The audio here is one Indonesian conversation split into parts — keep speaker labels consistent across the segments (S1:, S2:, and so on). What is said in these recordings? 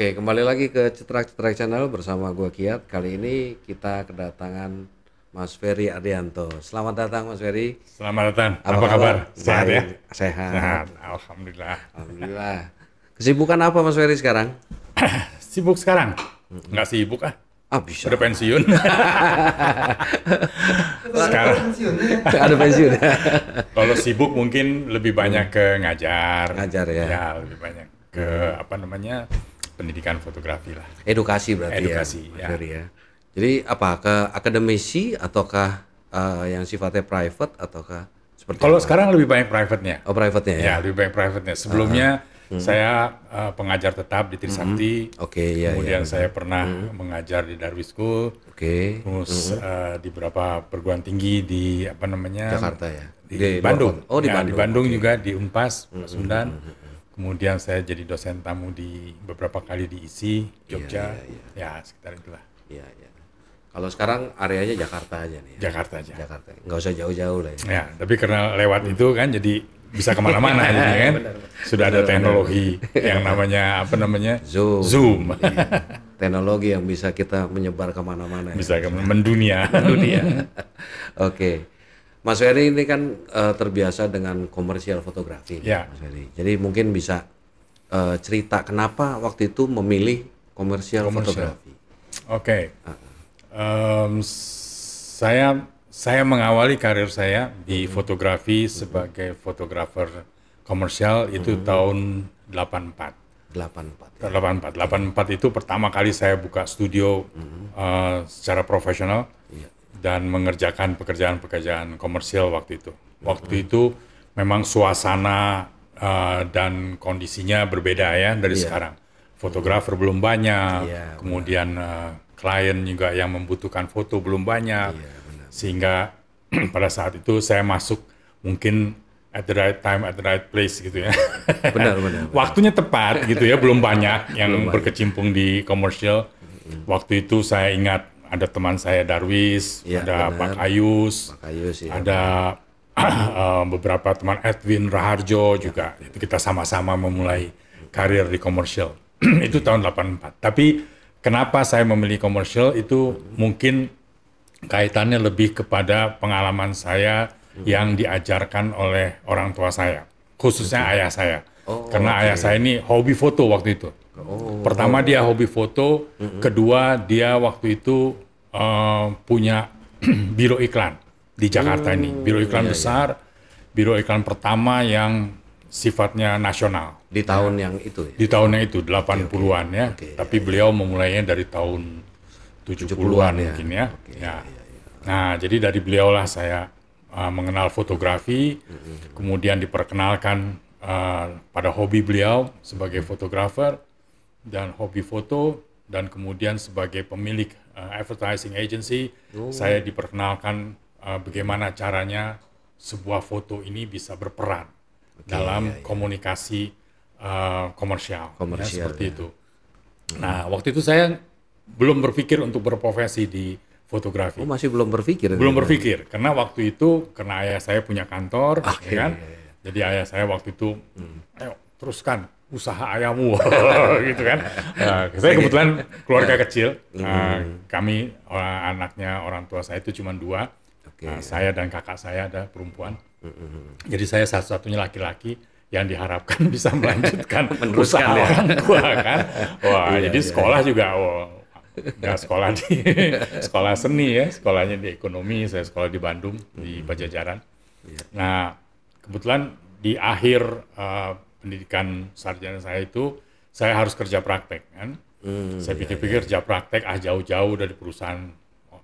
S1: Oke, kembali lagi ke Cetrak-Cetrak Channel bersama gue Kiat. Kali ini kita kedatangan Mas Ferry Arianto. Selamat datang Mas Ferry. Selamat datang. Apa, apa kabar? Sehat ya? Sehat. Sehat.
S2: Alhamdulillah.
S1: Alhamdulillah. Kesibukan apa Mas Ferry sekarang? sibuk sekarang?
S2: Nggak sibuk ah. Ah bisa. Udah pensiun. sekarang. Ada pensiun. Kalau sibuk mungkin lebih banyak ke ngajar. Ngajar ya. Ya lebih banyak ke apa namanya
S1: pendidikan fotografi lah. Edukasi berarti Edukasi, ya. Edukasi ya. ya. Jadi apa ke akademisi ataukah uh, yang sifatnya private ataukah seperti Kalau apa? sekarang lebih banyak private-nya. Oh, private-nya ya. Ya, lebih
S2: banyak private-nya. Sebelumnya uh ah, -huh. Hmm. Saya uh, pengajar tetap di
S1: Trisakti. Uh hmm, -huh. Hmm. Oke, okay, ya. Iya, Kemudian ya, ya. saya pernah uh
S2: -huh. mengajar di Darwis School.
S1: Oke. Okay. Terus
S2: uh, di beberapa perguruan tinggi di apa namanya? Jakarta ya. Di, di Bandung. Oh, di ya, Bandung. Di Bandung okay. juga di Unpas, Pasundan. Uh -huh. Kemudian saya jadi dosen tamu di beberapa kali di ISI, iya, Jogja. Iya, iya. Ya, sekitar itulah. Iya, iya. Kalau sekarang areanya Jakarta aja nih. Ya? Jakarta aja. Jakarta. Nggak usah jauh-jauh lah ya. Ya, tapi karena lewat itu kan jadi
S1: bisa kemana-mana ya, kan. Benar, Sudah benar, ada teknologi benar. yang namanya apa namanya? Zoom. Zoom. Teknologi yang bisa kita menyebar kemana-mana. Ya? Bisa ya. mendunia. mendunia. Oke. Okay. Mas Ferry ini kan uh, terbiasa dengan komersial fotografi, ya. Mas Ferry. Jadi mungkin bisa uh, cerita kenapa waktu itu memilih komersial, fotografi.
S2: Oke, okay. Ah. um, saya saya mengawali karir saya di -hmm. fotografi mm-hmm. sebagai fotografer komersial itu mm -hmm. tahun 84. 84. Ya. 84. 84 itu pertama kali saya buka studio -hmm. uh, secara profesional. Yeah dan mengerjakan pekerjaan-pekerjaan komersial waktu itu. Waktu hmm. itu memang suasana uh, dan kondisinya berbeda ya dari yeah. sekarang. Fotografer hmm. belum banyak, yeah, iya, kemudian uh, klien juga yang membutuhkan foto belum banyak, yeah, iya, sehingga pada saat itu saya masuk mungkin at the right time at the right place gitu ya. Benar benar. benar. Waktunya tepat gitu ya, belum banyak yang belum berkecimpung banyak. di komersial. Waktu itu saya ingat ada teman saya Darwis, ya, ada benar. Pak Ayus, Pak Ayus ya, ada eh, beberapa teman Edwin Raharjo ya. juga. Iya. Itu kita sama-sama memulai karir di komersial. itu iya. tahun 84. Tapi kenapa saya memilih komersial itu mungkin kaitannya lebih kepada pengalaman saya hmm. yang diajarkan oleh orang tua saya, khususnya ayah saya. Oh, Karena okay. ayah saya ini hobi foto waktu itu. Oh. Pertama dia hobi foto, mm-hmm. kedua dia waktu itu uh, punya biro iklan di Jakarta mm, ini, oh. biro iklan yeah, iya. besar, yeah. biro iklan pertama yang sifatnya nasional. Di tahun yang itu ya? Di tahun yang itu, 80-an okay, ya. Okay, iya, Tapi iya. beliau memulainya dari tahun 70-an, 70-an ya. mungkin ya. Okay, ya. Nah, jadi dari beliau lah saya uh, mengenal fotografi, mm-hmm. kemudian diperkenalkan uh, pada hobi beliau sebagai fotografer dan hobi foto dan kemudian sebagai pemilik uh, advertising agency oh. saya diperkenalkan uh, bagaimana caranya sebuah foto ini bisa berperan okay, dalam iya, iya. komunikasi uh, eh, komersial, komersial ya, seperti ya. itu. Nah waktu itu saya belum berpikir untuk berprofesi di fotografi. Oh masih belum
S1: berpikir? Belum berpikir
S2: berpikir karena waktu itu karena ayah saya punya kantor, okay. Ah, ya kan? Iya, iya, iya. Jadi ayah saya waktu itu, hmm. ayo teruskan usaha ayahmu gitu kan. Nah, saya kebetulan keluarga kecil, hmm. nah, kami orang anaknya orang tua saya itu cuma dua, okay. nah, saya dan kakak saya ada perempuan. Hmm. Jadi saya satu-satunya laki-laki yang diharapkan bisa melanjutkan usaha ya. orang tua kan. Wah, iya, jadi iya. sekolah iya. juga, oh, nggak sekolah di sekolah seni ya, sekolahnya di ekonomi, saya sekolah di Bandung di hmm. Pajajaran. Iya. Nah, kebetulan di akhir uh, pendidikan sarjana saya itu saya harus kerja praktek kan. Hmm, saya iya, pikir-pikir iya, iya. kerja praktek ah jauh-jauh dari perusahaan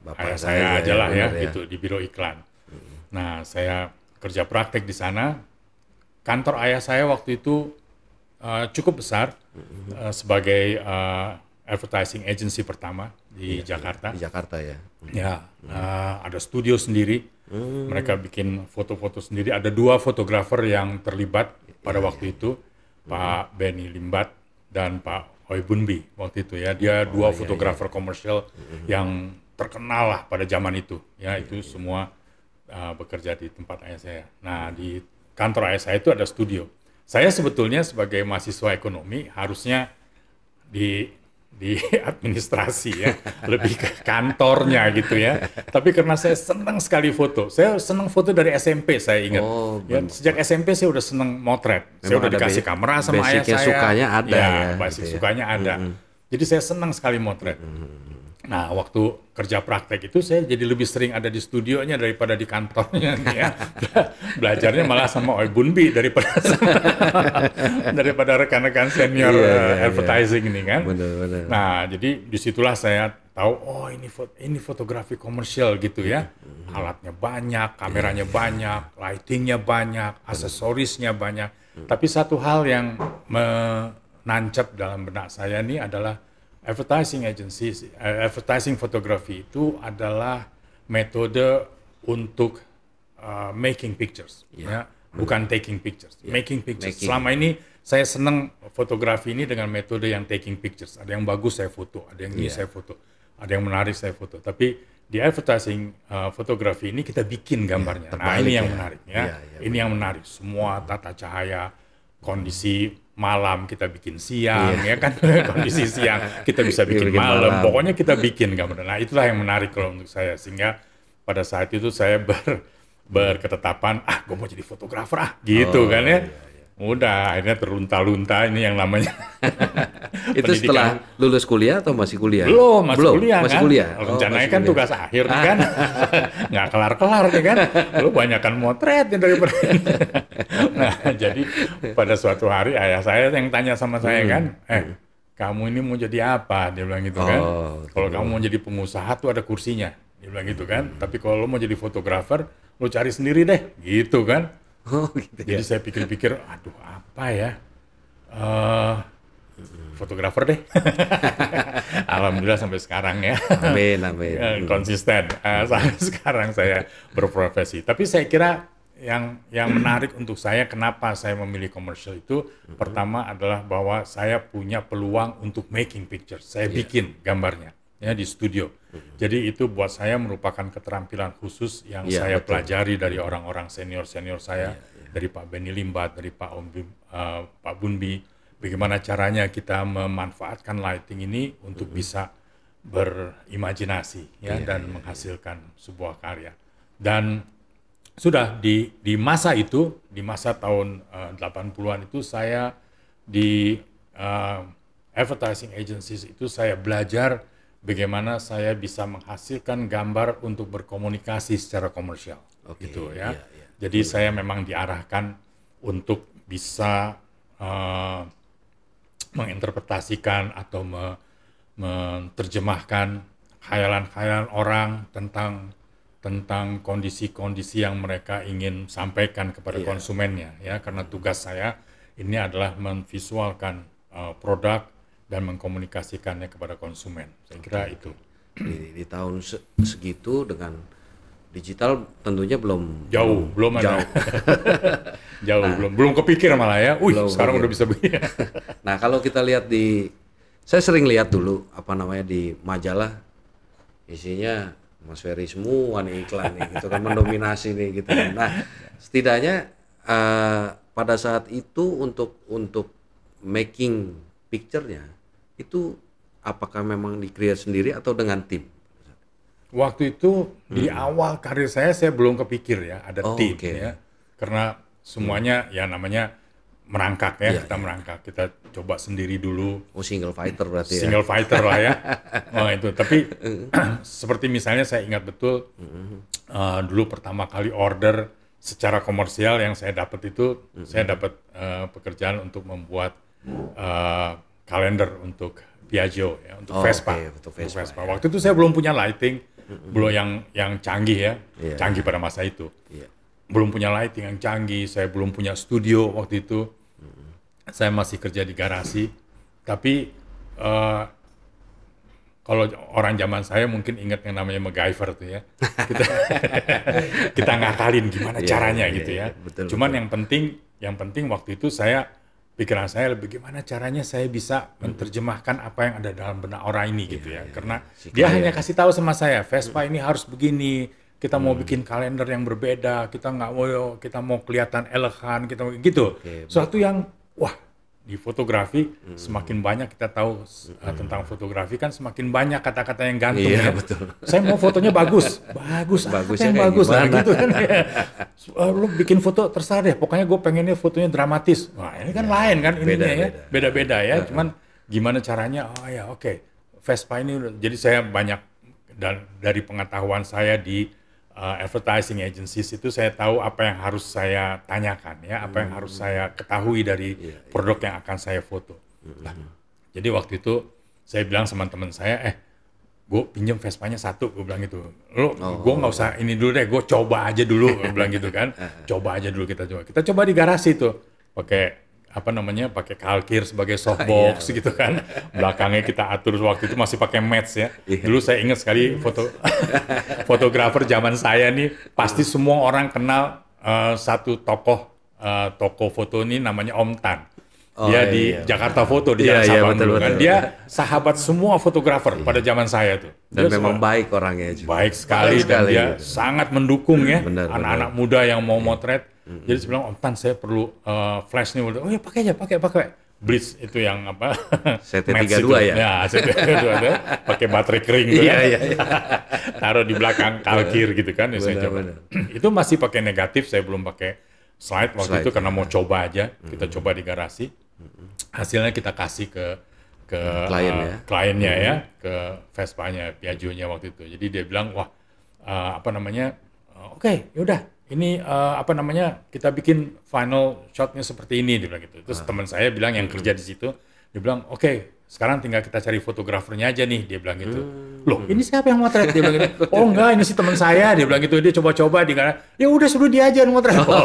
S2: Bapak ayah saya, iya, aja lah ya, ya, ya gitu di biro iklan. Hmm. Nah saya kerja praktek di sana. Kantor ayah saya waktu itu uh, cukup besar hmm. uh, sebagai uh, advertising agency pertama di iya, iya Jakarta. Di Jakarta ya. Ya, hmm. uh, ada studio sendiri. Hmm. Mereka bikin foto-foto sendiri. Ada dua fotografer yang terlibat pada ya, waktu iya. itu, hmm. Pak Benny Limbat dan Pak Hoi Bunbi waktu itu ya. Dia oh, dua ya, fotografer komersial hmm. yang terkenal lah pada zaman itu. Ya, iya, itu semua uh, bekerja di tempat ayah saya. Nah, di kantor ayah saya itu ada studio. Saya sebetulnya sebagai mahasiswa ekonomi harusnya di di administrasi ya, lebih ke kantornya gitu ya. Tapi karena saya senang sekali foto, saya senang foto dari SMP saya ingat. Oh, ya, sejak SMP saya udah senang motret. Memang saya udah dikasih kamera sama ayah saya. sukanya ada iya, ya. Gitu ya gitu sukanya ada. Mm -hmm. Jadi saya senang sekali motret. Mm -hmm. Nah, waktu kerja praktek itu saya jadi lebih sering ada di studionya daripada di kantornya. Ya. Belajarnya malah sama Oi Bunbi daripada daripada rekan-rekan senior iya, iya, eh, iya. advertising iya. ini kan. Benar, benar. Nah, jadi disitulah saya tahu oh ini foto, ini fotografi komersial gitu ya. Alatnya banyak, kameranya iya, banyak, lightingnya banyak, aksesorisnya banyak. Tapi satu hal yang menancap dalam benak saya ini adalah advertising agencies, eh, advertising photography itu adalah metode untuk uh, making pictures, yeah. ya, bukan taking pictures. Yeah. Making pictures. Making. Selama ini saya senang fotografi ini dengan metode yang taking pictures. Ada yang bagus saya foto, ada yang yeah. saya foto, ada yang menarik saya foto. Tapi di advertising uh, fotografi ini kita bikin iya, gambarnya. Yeah, nah ini yang ya. menarik, ya. Yeah, yeah, ini benar. yang menarik. Semua iya. tata cahaya, kondisi malam kita bikin siang yeah. ya kan kondisi siang kita bisa iya, bikin, bikin malam. malam pokoknya kita bikin kamu nah itulah yang menarik kalau untuk saya sehingga pada saat itu saya ber berketetapan ah gue mau jadi fotografer ah gitu oh, kan ya iya. Udah, akhirnya terlunta-lunta ini yang namanya. itu setelah
S1: lulus kuliah atau masih kuliah? Belum, masih Belum, kuliah masih kan. Kuliah. Oh, Rencananya oh, kan kuliah. tugas akhir ah. kan. Nggak kelar-kelar nih kan. Lu banyakan motret nih daripada Nah,
S2: jadi pada suatu hari ayah saya yang tanya sama saya hmm. kan, eh kamu ini mau jadi apa? Dia bilang gitu kan. oh, kan. Kalau gitu. kamu mau jadi pengusaha tuh ada kursinya. Dia bilang gitu kan. Hmm. Tapi kalau lu mau jadi fotografer, lu cari sendiri deh. Gitu kan. Oh, gitu. Ya. Jadi saya pikir-pikir, aduh apa ya? Uh, fotografer deh. Alhamdulillah sampai sekarang ya. Amin, amin. Eh, konsisten uh, sampai sekarang saya berprofesi. Tapi saya kira yang yang menarik untuk saya kenapa saya memilih komersial itu mm-hmm. pertama adalah bahwa saya punya peluang untuk making picture. Saya yeah. bikin gambarnya ya di studio jadi itu buat saya merupakan keterampilan khusus yang ya, saya betul. pelajari dari orang-orang senior-senior saya, ya, ya. dari Pak Beni Limbat, dari Pak Om uh, Pak Bunbi, bagaimana caranya kita memanfaatkan lighting ini untuk hmm. bisa berimajinasi ya, ya dan ya, menghasilkan ya. sebuah karya. Dan sudah di di masa itu, di masa tahun uh, eh, 80-an itu saya di uh, advertising agencies itu saya belajar bagaimana saya bisa menghasilkan gambar untuk berkomunikasi secara komersial. Okay, gitu ya. Iya, iya. Jadi iya. saya memang diarahkan untuk bisa uh, menginterpretasikan atau me menerjemahkan khayalan-khayalan orang tentang tentang kondisi-kondisi yang mereka ingin sampaikan kepada yeah. konsumennya ya karena tugas saya ini adalah memvisualkan uh, eh, produk dan mengkomunikasikannya
S1: kepada konsumen. Saya kira okay. itu. Di, di tahun se segitu dengan digital tentunya belum jauh, belum, ada. Jauh. jauh nah, belum belum kepikir malah ya. Wih, sekarang udah bisa begini. nah, kalau kita lihat di saya sering lihat dulu apa namanya di majalah isinya Mas Ferry semua nih iklan nih gitu kan mendominasi nih gitu kan. Nah, setidaknya uh, pada saat itu untuk untuk making picture-nya itu apakah memang di create sendiri atau dengan tim? Waktu itu hmm. di
S2: awal karir saya saya belum kepikir ya ada oh, tim okay. ya.
S1: Karena semuanya hmm. ya
S2: namanya merangkak ya, ya kita ya. merangkak. Kita coba sendiri dulu. Oh, single fighter berarti single ya. Single fighter lah ya. oh, itu. Tapi hmm. seperti misalnya saya ingat betul hmm. uh, dulu pertama kali order secara komersial yang saya dapat itu hmm. saya dapat uh, pekerjaan untuk membuat uh, kalender untuk Piaggio ya, untuk oh, Vespa. Okay, untuk Vespa. Untuk Vespa. Ya. Waktu itu saya belum punya lighting, mm-hmm. belum yang yang canggih ya, yeah. canggih pada masa itu. Yeah. Belum punya lighting yang canggih, saya belum punya studio waktu itu. Mm-hmm. Saya masih kerja di garasi. Tapi uh, kalau orang zaman saya mungkin ingat yang namanya MacGyver tuh ya. Kita kita ngakalin gimana iya, caranya yeah, gitu iya, ya. betul, Cuman betul. yang penting yang penting waktu itu saya pikiran saya lebih gimana caranya saya bisa hmm. menerjemahkan apa yang ada dalam benak orang ini gitu ya. ya. Karena iya. dia hanya kasih tahu sama saya, Vespa hmm. ini harus begini, kita hmm. mau bikin kalender yang berbeda, kita nggak mau kita mau kelihatan elegan, kita mau gitu. Okay, Suatu yang wah di fotografi hmm. semakin banyak kita tahu hmm. Eh, tentang fotografi kan semakin banyak kata-kata yang gantung iya, ya. Betul. Saya mau fotonya bagus, bagus, bagus yang ya, bagus nah, gitu kan. Ya. Eh, lu bikin foto terserah deh, pokoknya gue pengennya fotonya dramatis. Wah ini kan ya, lain kan beda, ya, beda-beda ya. Cuman gimana caranya? Oh ya oke, okay. Vespa ini jadi saya banyak dan dari pengetahuan saya di uh, advertising agencies itu saya tahu apa yang harus saya tanyakan ya, apa yang harus saya hmm. ketahui dari yeah, iya. produk yang akan saya foto. Hmm, nah, hmm. jadi waktu itu saya bilang sama teman saya, eh, gue pinjam Vespanya satu, gue bilang gitu. Lo, oh, gue nggak usah oh. ini dulu deh, gue coba aja dulu, gue bilang gitu kan. Eh, eh. Coba aja dulu kita coba. Kita coba di garasi tuh, pakai apa namanya pakai kalkir sebagai iya, softbox iya, gitu kan belakangnya kita atur waktu itu masih pakai match ya iya. dulu saya ingat sekali iya. foto fotografer zaman saya nih pasti semua orang kenal uh, satu tokoh uh, toko foto ini namanya Om Tan Oh, dia iya, di iya. Jakarta Foto di Jalan iya, Sabang iya, betul, kan. Betul, dia betul. sahabat semua fotografer iya. pada zaman saya tuh. Dia dan memang baik orangnya juga. Baik sekali baik dan sekali, dia iya. sangat mendukung ya anak-anak muda yang mau motret hmm Jadi sebelum Om Tan saya perlu uh, flash nih, oh ya pakai aja, pakai, pakai. bridge itu yang apa?
S1: CT32 ya? Ya, CT32 ada, pakai baterai kering gitu iya, iya, iya.
S2: Taruh di belakang kalkir gitu kan, ya saya coba. itu masih pakai negatif, saya belum pakai slide waktu slide, itu karena ya. mau coba aja, mm-hmm. kita coba di garasi. Hasilnya kita kasih ke ke klien uh, ya. Eh, kliennya hmm. ya, ke Vespa-nya, Piaggio-nya waktu itu. Jadi dia bilang, wah, uh, apa namanya, oke, okay, yaudah, ini uh, apa namanya kita bikin final shotnya seperti ini dia bilang gitu terus ah. teman saya bilang yang kerja di situ dia bilang oke okay, sekarang tinggal kita cari fotografernya aja nih dia bilang gitu hmm. loh ini siapa yang motret dia bilang gitu oh enggak ini si teman saya dia bilang gitu dia coba-coba di karena ya udah suruh dia aja yang motret oh.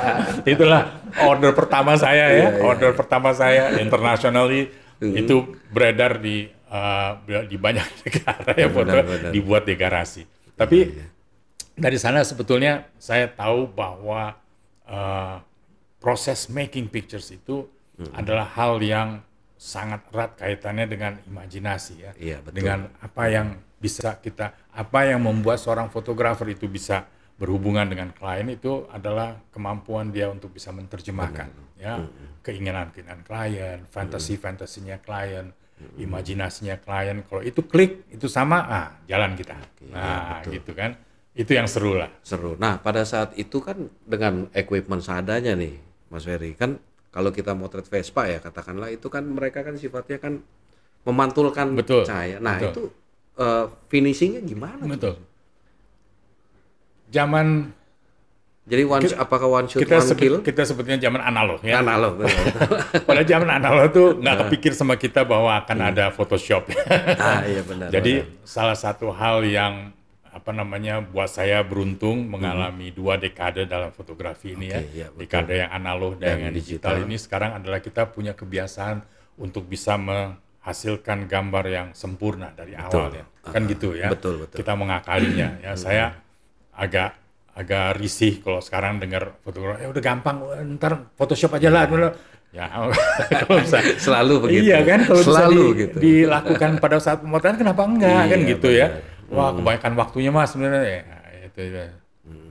S2: itulah order pertama saya ya iya, iya. order pertama saya internationally hmm. itu beredar di uh, di banyak negara ya benar, foto dibuat di garasi iya, tapi dari sana sebetulnya saya tahu bahwa uh, proses making pictures itu hmm. adalah hal yang sangat erat kaitannya dengan imajinasi ya, iya, betul. dengan apa yang bisa kita, apa yang membuat seorang fotografer itu bisa berhubungan dengan klien itu adalah kemampuan dia untuk bisa menerjemahkan ya. hmm. ya keinginan-keinginan klien, fantasi-fantasinya hmm. klien, hmm. imajinasinya klien. Kalau itu klik, itu sama, ah
S1: jalan kita. Okay, iya, nah, gitu kan. Itu yang seru lah. Seru. Nah, pada saat itu kan dengan equipment seadanya nih, Mas Ferry. Kan kalau kita motret Vespa ya, katakanlah itu kan mereka kan sifatnya kan memantulkan betul, cahaya. Nah, betul. itu uh, finishingnya gimana? Betul. Zaman jadi one kita, apakah one shot kita one sebe, kill? Kita sebetulnya
S2: zaman analog ya. Analog. Pada zaman analog tuh nggak nah. kepikir sama kita bahwa akan hmm. ada Photoshop. Ya. ah iya benar. Jadi benar. salah satu hal yang apa namanya buat saya beruntung mengalami hmm. dua dekade dalam fotografi ini okay, ya, ya dekade yang analog dan, yang digital. digital ini sekarang adalah kita punya kebiasaan untuk bisa menghasilkan gambar yang sempurna dari betul. awal ya kan uh, gitu ya betul, betul. kita mengakalinya ya hmm. saya agak agak risih kalau sekarang dengar fotografi ya udah gampang ntar Photoshop aja lah iya. Ya, kalau bisa selalu begitu. Iya kan, kalau selalu di, gitu. dilakukan pada saat pemotretan kenapa enggak iya, kan gitu ya. benar. ya wah hmm. kebanyakan waktunya mas sebenarnya ya, ya itu ya.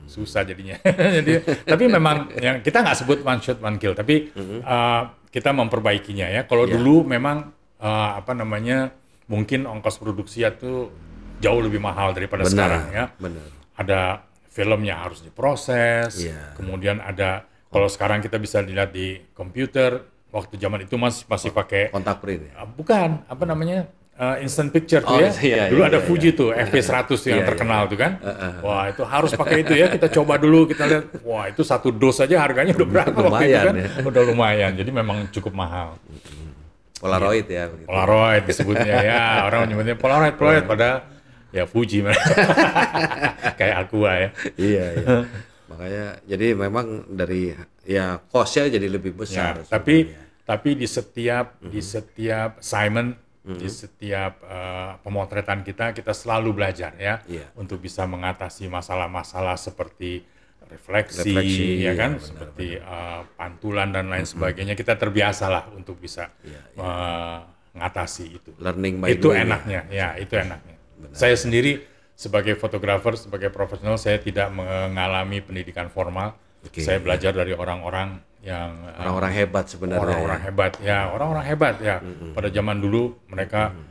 S2: susah jadinya jadi tapi memang yang kita nggak sebut one shot one kill tapi uh, kita memperbaikinya ya kalau ya. dulu memang uh, apa namanya mungkin ongkos produksi itu jauh lebih mahal daripada benar, sekarang ya benar. ada filmnya harus diproses ya. kemudian ada kalau sekarang kita bisa dilihat di komputer waktu zaman itu masih masih pakai kontak print ya? eh, bukan apa namanya uh, instant picture tuh oh, ya. Iya, iya, Dulu iya, ada iya, Fuji iya. tuh FP100 iya, yang iya, iya, iya. terkenal iya. tuh kan. Uh, uh, Wah, itu harus pakai itu ya. Kita coba dulu, kita lihat. Wah, itu satu dos aja harganya udah berapa lumayan, waktu itu kan. Ya. Udah lumayan. Jadi memang cukup mahal. Polaroid ya. ya Polaroid disebutnya ya. Orang menyebutnya
S1: Polaroid, Polaroid pada ya Fuji kayak Aqua ya. Iya, iya. Makanya jadi memang dari ya cost-nya
S2: jadi lebih besar. Ya, tapi tapi di setiap mm -hmm. di setiap Simon di mm-hmm. setiap uh, pemotretan kita kita selalu belajar ya yeah. untuk bisa mengatasi masalah-masalah seperti refleksi, refleksi ya kan ya, benar, seperti benar. Uh, eh, pantulan dan lain sebagainya kita terbiasalah untuk bisa yeah, yeah. mengatasi itu
S1: learning by itu enaknya ya, ya itu enaknya
S2: benar. saya sendiri sebagai fotografer sebagai profesional saya tidak mengalami pendidikan formal okay. saya belajar dari orang-orang yang eh, orang-orang uh, hebat sebenarnya orang-orang ya. hebat ya orang-orang hebat ya hmm pada zaman dulu mereka hmm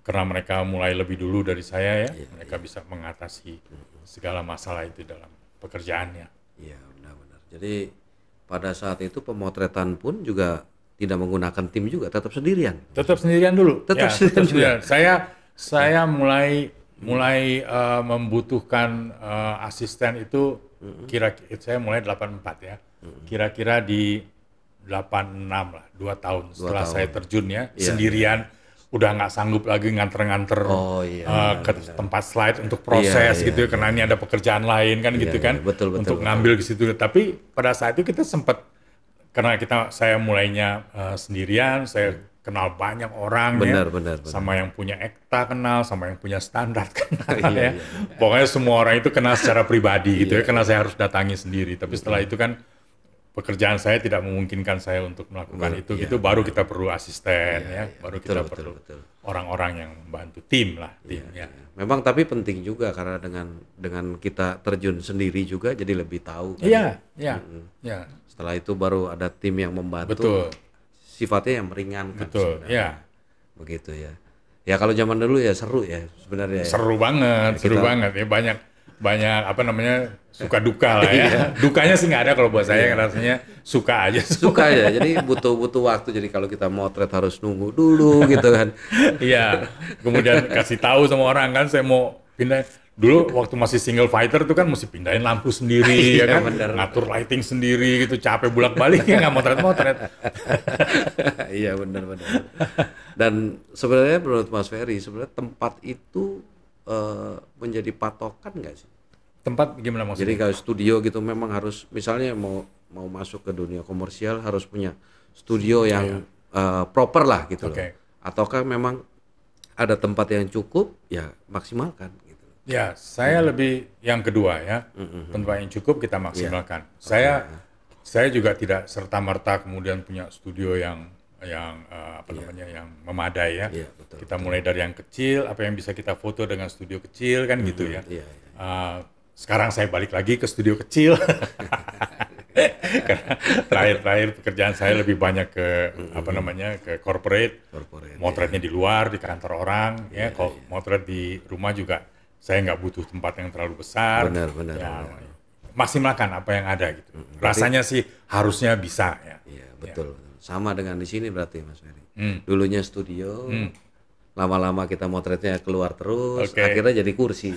S2: karena mereka mulai lebih dulu dari saya ya yeah, mereka yeah. bisa mengatasi hmm segala masalah itu dalam pekerjaannya iya yeah,
S1: benar-benar jadi pada saat itu pemotretan pun juga tidak menggunakan tim juga tetap sendirian tetap sendirian dulu tetap, ya, sendirian, tetap sendirian
S2: saya saya iya. mulai
S1: mulai uh, membutuhkan
S2: uh, asisten itu kira, kira saya mulai 84 ya kira-kira di 86 lah, dua tahun setelah tahun. saya terjun ya, yeah. sendirian iya, iya. udah nggak sanggup lagi nganter-nganter oh, iya, uh, ke iya. tempat slide untuk proses iya, iya, gitu ya karena iya. ini ada pekerjaan lain kan iya, gitu iya, kan iya, betul, betul, untuk betul, ngambil ke situ tapi pada saat itu kita sempat karena kita saya mulainya uh, sendirian saya hmm. kenal banyak orang ya. benar, ya benar, benar. sama yang punya ekta kenal sama yang punya standar kenal oh, iya, ya iya. pokoknya semua orang itu kenal secara pribadi gitu ya, iya. ya karena saya harus datangi sendiri tapi hmm. setelah itu kan pekerjaan saya tidak
S1: memungkinkan saya untuk melakukan itu. Iya, itu ya, itu baru ya. kita perlu asisten iya, ya, ya, baru betul, kita betul, perlu orang-orang yang membantu tim lah iya, tim ya, ya. ya memang tapi penting juga karena dengan dengan kita terjun sendiri juga jadi lebih tahu kan iya kan? ya, hmm. ya setelah itu baru ada tim yang membantu betul sifatnya yang meringankan betul Iya. begitu ya ya kalau zaman dulu ya seru ya sebenarnya seru ya. banget ya, seru banget
S2: ya, ya banyak banyak apa namanya suka duka lah ya. Iya. Dukanya sih nggak ada kalau buat saya rasanya suka aja. Suka aja. Ya, jadi
S1: butuh butuh waktu. Jadi kalau kita motret harus nunggu dulu gitu kan.
S2: iya. Kemudian kasih tahu sama orang kan saya mau pindah dulu waktu masih single fighter tuh kan mesti pindahin lampu sendiri iya, ya kan bener. ngatur lighting sendiri gitu capek bulak balik ya nggak motret motret
S1: iya benar benar dan sebenarnya menurut Mas Ferry sebenarnya tempat itu Eh, menjadi patokan nggak sih? Tempat gimana maksudnya? Jadi kalau studio gitu memang harus misalnya mau mau masuk ke dunia komersial harus punya studio yang yeah. Ya. uh, proper lah gitu okay. loh. Ataukah memang ada tempat yang cukup ya maksimalkan gitu.
S2: Ya, saya hmm. lebih yang kedua ya. Hmm. hmm, hmm. Tempat yang cukup kita iya. maksimalkan. Yeah. Saya okay. saya juga tidak serta merta kemudian punya studio yang yang uh, apa yeah. namanya yang memadai ya. Yeah, betul, kita betul. mulai dari yang kecil, apa yang bisa kita foto dengan studio kecil kan mm -hmm. gitu ya. Yeah, yeah. Uh, sekarang saya balik lagi ke studio kecil. terakhir-terakhir pekerjaan saya lebih banyak ke mm-hmm. apa namanya ke corporate, corporate motretnya yeah. di luar di kantor orang yeah, ya kalau yeah. motret di rumah juga saya nggak butuh tempat yang terlalu besar benar benar, ya, benar. maksimalkan apa yang ada gitu mm-hmm. rasanya sih harusnya bisa
S1: ya iya ya. betul yeah sama dengan di sini berarti Mas Ferry. Hmm. Dulunya studio, lama hmm. lama-lama kita motretnya keluar terus, okay. akhirnya jadi kursi.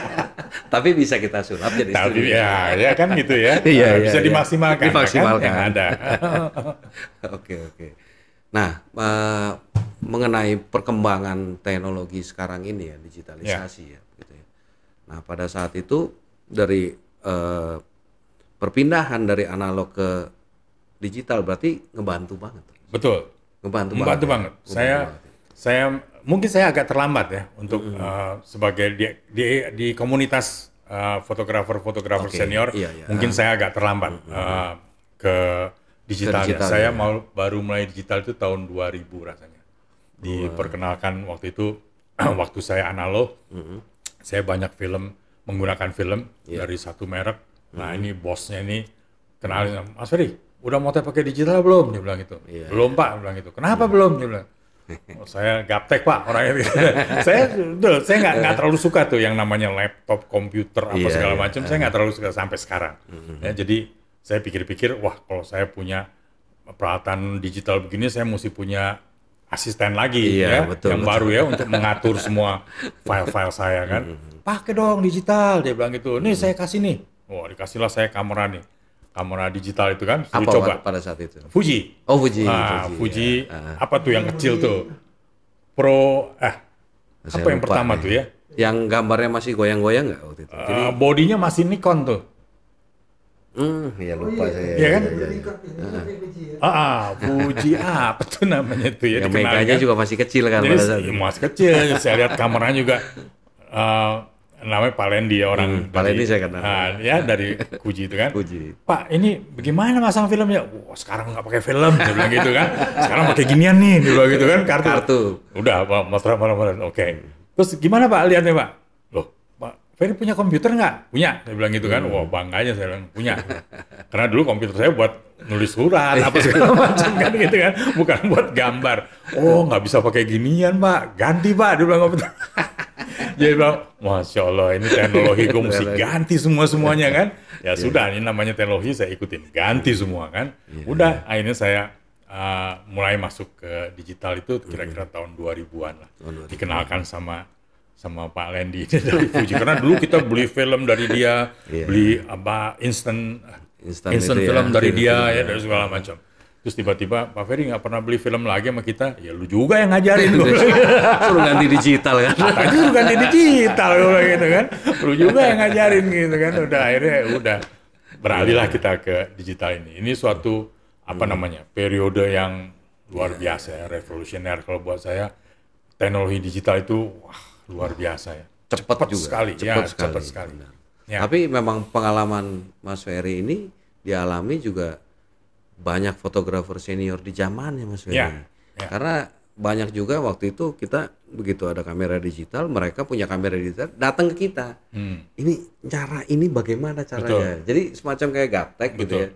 S1: Tapi bisa kita sulap jadi Tapi studio. ya, ya kan gitu ya. Iya, nah, iya, bisa iya. ya, kan? dimaksimalkan. Dimaksimalkan. Kan, ada. Oke oke. Nah, uh, mengenai perkembangan teknologi sekarang ini ya, digitalisasi ya, ya gitu ya. Nah, pada saat itu dari uh, perpindahan dari analog ke digital berarti ngebantu banget. Betul. Ngebantu, ngebantu banget. Ya? banget. Ngebantu saya banget. Ya? saya
S2: mungkin saya agak terlambat ya untuk mm -hmm. uh, sebagai di di, di komunitas eh, fotografer-fotografer uh, okay. senior, iya, iya. mungkin saya agak terlambat mm -hmm. uh, ke digital. Ke digital, saya ya. mau baru mulai digital itu tahun 2000 rasanya. Diperkenalkan waktu itu waktu saya analog, mm -hmm. saya banyak film menggunakan film yeah. dari satu merek. Nah, mm -hmm. ini bosnya ini kenalin Mas Ferry, udah mau pakai digital belum? Dia bilang gitu. Yeah. Belum pak, dia bilang gitu. Kenapa yeah. belum? Dia bilang. Oh, saya gaptek pak orangnya gitu. saya betul saya nggak nggak terlalu suka tuh yang namanya laptop komputer apa yeah, segala iya. macam saya nggak terlalu suka sampai sekarang mm-hmm. ya jadi saya pikir-pikir wah kalau saya punya peralatan digital begini saya mesti punya asisten lagi yeah, ya betul, yang betul. baru ya untuk mengatur semua file-file saya kan mm-hmm. pakai dong digital dia bilang gitu nih mm-hmm. saya kasih nih wah dikasihlah saya kamera nih Kamera digital itu kan, apa coba. pada
S1: saat itu? Fuji. Oh Fuji. Nah, Fuji, Fuji ya. Ah. apa tuh yang kecil tuh? Pro, eh, Saya apa yang pertama nih. tuh ya? Yang gambarnya masih goyang-goyang nggak waktu itu? Uh, Jadi, bodinya masih Nikon tuh. Hmm, ya lupa oh, iya. saya. Iya kan? Ya, ya.
S2: Ah, ah, Fuji ah, apa tuh namanya tuh ya? ya meganya kan? juga masih kecil kan? Jadi, ya masih kecil. saya lihat kameranya juga uh, namanya Palendi ya orang hmm, Pak dari, saya kenal nah, ya dari Kuji itu kan Kuji Pak ini bagaimana masang filmnya wow sekarang nggak pakai film dia bilang gitu kan sekarang pakai ginian nih dia bilang gitu kan kartu kartu udah mas Rahman oke okay. terus gimana Pak lihatnya Pak loh Pak Ferry punya komputer nggak punya saya bilang gitu kan hmm. wah bangganya saya bilang punya karena dulu komputer saya buat nulis surat apa segala macam kan gitu kan bukan buat gambar oh nggak bisa pakai ginian Pak ganti Pak dia bilang komputer jadi bilang, Masya Allah ini teknologi gue mesti iya, iya. ganti semua-semuanya kan. Ya yeah. sudah, ini namanya teknologi saya ikutin. Ganti iya. semua kan. Yeah. Udah, akhirnya saya uh, mulai masuk ke digital itu kira-kira tahun 2000-an lah. Dikenalkan sama sama Pak Lendi dari Fuji karena dulu kita beli film dari dia, yeah. beli apa instant instant, instant ya, film ya. dari dia ya dari segala macam. Terus tiba-tiba Pak Ferry nggak pernah beli film lagi sama kita, ya lu juga yang ngajarin iya, iya. lu suruh ganti digital kan? tadi suruh ganti digital gue gitu kan. Lu juga yang ngajarin gitu kan. Udah akhirnya ya udah beralihlah kita ke digital ini. Ini suatu apa hmm. namanya periode yang luar biasa ya, revolusioner kalau buat saya
S1: teknologi digital itu wah
S2: luar biasa ya cepat, juga sekali cepat ya, sekali, cepet sekali.
S1: Ya. tapi memang pengalaman Mas Ferry ini dialami juga banyak fotografer senior di zamannya Mas ya, Ferry. Yeah, yeah. Karena banyak juga waktu itu kita begitu ada kamera digital, mereka punya kamera digital datang ke kita. Hmm. Ini cara ini bagaimana caranya? Betul. Jadi semacam kayak gaptek gitu ya.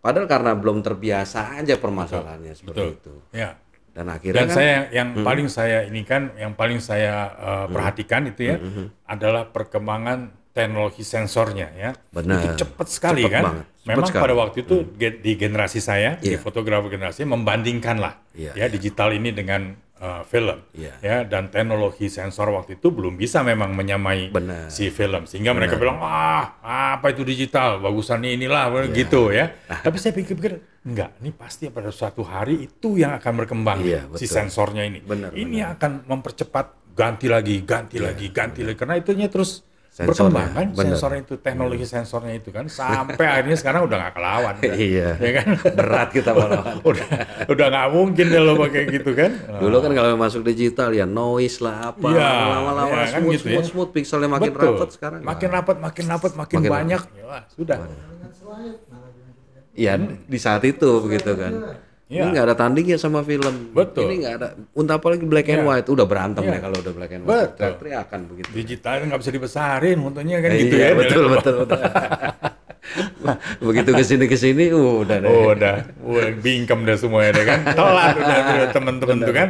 S1: Padahal karena belum terbiasa aja permasalahannya Betul. seperti Betul. itu. Ya. Dan akhirnya Dan kan, saya yang hmm. paling saya ini
S2: kan yang paling saya uh, perhatikan hmm. itu ya hmm. hmm, hmm. adalah perkembangan teknologi sensornya ya.
S1: Benar. Itu cepat sekali cepet kan. Cepet Memang sekali. pada
S2: waktu itu hmm. di generasi saya yeah. di iya. fotografer generasi membandingkan yeah, iya, ya yeah. digital ini dengan uh, film yeah. ya dan teknologi sensor waktu itu belum bisa memang menyamai Bener. si film sehingga Bener. mereka bilang ah apa itu digital bagusannya inilah yeah. gitu ya tapi saya pikir-pikir enggak ini pasti pada suatu hari itu yang akan berkembang yeah, si sensornya ini Benar, ini Bener. akan mempercepat ganti lagi ganti yeah, lagi ganti Bener. lagi karena itunya terus berkembang kan bener. sensor itu teknologi bener. Iya. sensornya itu kan sampai
S1: akhirnya sekarang udah nggak kelawan kan? iya ya kan berat kita malah udah udah nggak mungkin lo pakai gitu kan dulu kan kalau masuk digital ya noise lah apa ya, lama-lama ya, kan smooth, gitu ya. smooth, ya. smooth pixelnya makin Betul. rapat sekarang makin rapat
S2: makin rapat makin, makin banyak rapat. Ya, sudah
S1: ya di saat itu begitu kan. Ya. Ini iya. nggak ada tandingnya sama film. Betul. Ini nggak ada. Untuk apalagi black and ya. white, udah berantem ya, ya kalau udah black and white. Betul. Teriakan
S2: begitu. Digital nggak bisa dibesarin, untungnya kan eh, gitu iya, ya. Betul betul. betul.
S1: begitu kesini kesini uh, udah deh. Oh, udah, udah bingkem dah semuanya deh kan. Tolak udah, udah teman-teman tuh kan.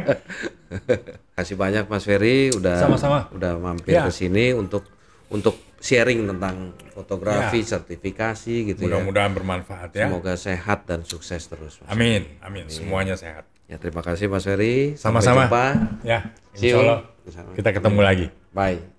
S1: Kasih banyak Mas Ferry udah Sama-sama. udah mampir ya. ke sini untuk untuk sharing tentang fotografi, ya. sertifikasi gitu mudah ya. Mudah-mudahan bermanfaat ya. Semoga sehat dan sukses terus. amin, amin, amin. Semuanya sehat. Ya terima kasih Mas Ferry. Sama-sama. Ya, insya Allah. Kita ketemu iya. lagi. Bye.